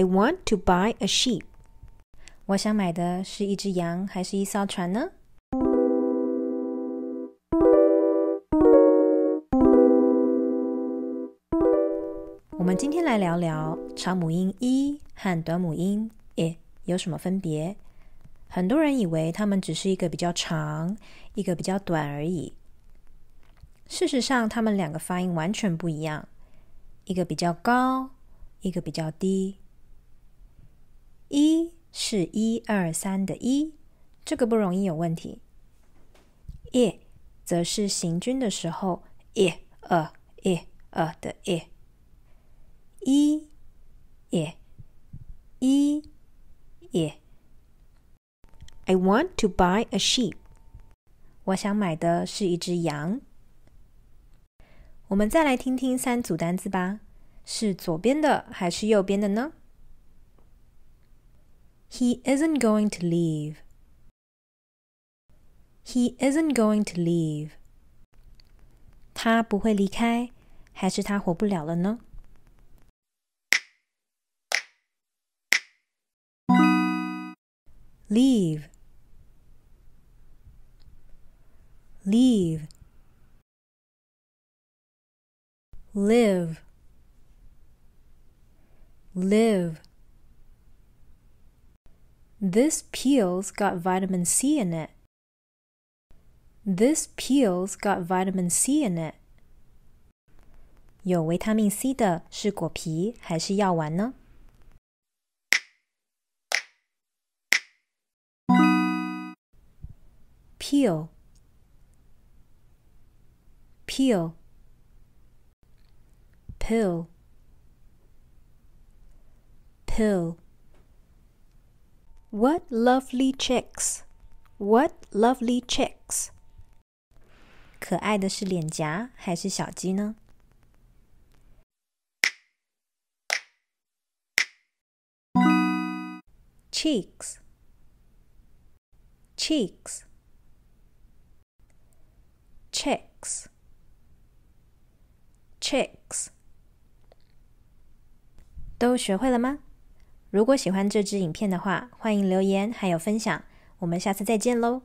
I want to buy a sheep。我想买的是一只羊，还是一艘船呢？我们今天来聊聊长母音 “e” 和短母音 “e” 有什么分别。很多人以为它们只是一个比较长、一个比较短而已。事实上，它们两个发音完全不一样，一个比较高，一个比较低。是一二三的一，这个不容易有问题。耶，则是行军的时候耶二耶二的耶。一耶一 e。I want to buy a sheep。我想买的是一只羊。我们再来听听三组单词吧，是左边的还是右边的呢？He isn't going to leave. He isn't going to leave. 他不会离开，还是他活不了了呢？leave leave live live this peel's got vitamin C in it. This peel's got vitamin C in it. 有维他命 C 的是果皮还是药丸呢？peel peel pill pill what lovely cheeks! What lovely cheeks! 可爱的是脸颊还是小鸡呢？cheeks, cheeks, checks, checks，都学会了吗？如果喜欢这支影片的话，欢迎留言还有分享，我们下次再见喽。